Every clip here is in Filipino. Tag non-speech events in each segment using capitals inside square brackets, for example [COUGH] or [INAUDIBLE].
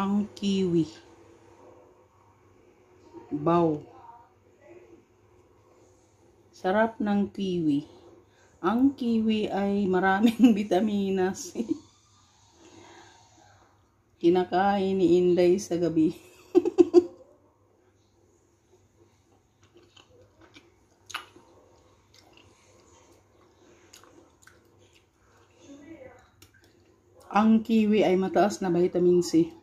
ang kiwi baw sarap ng kiwi ang kiwi ay maraming [LAUGHS] vitaminas kinakain ni Inday sa gabi [LAUGHS] ang kiwi ay mataas na vitamin C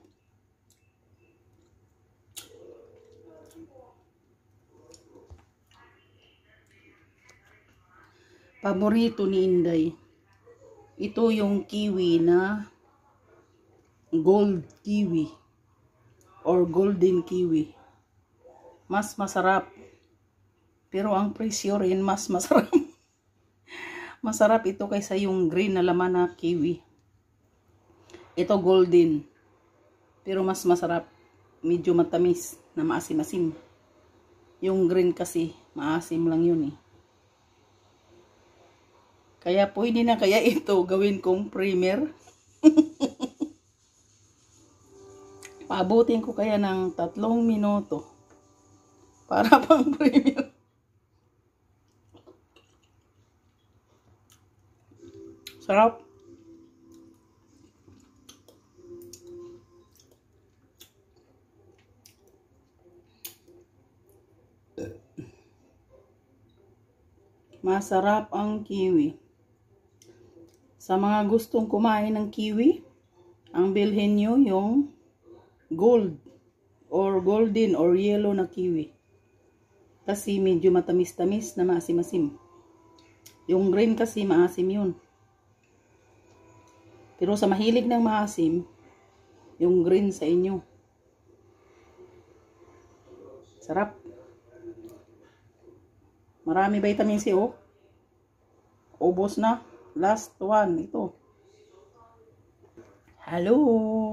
paborito ni Inday. Ito yung kiwi na gold kiwi or golden kiwi. Mas masarap. Pero ang presyo rin mas masarap. [LAUGHS] masarap ito kaysa yung green na laman na kiwi. Ito golden. Pero mas masarap. Medyo matamis na maasim-asim. Yung green kasi maasim lang yun eh. Kaya pwede na kaya ito gawin kong primer. [LAUGHS] Paabutin ko kaya ng tatlong minuto para [LAUGHS] pang primer. Sarap. Masarap ang kiwi. Sa mga gustong kumain ng kiwi, ang bilhin nyo yung gold or golden or yellow na kiwi. Kasi medyo matamis-tamis na maasim-asim. Yung green kasi maasim yun. Pero sa mahilig ng maasim, yung green sa inyo. Sarap. Marami vitamin C, oh. Ubos na last one ito hello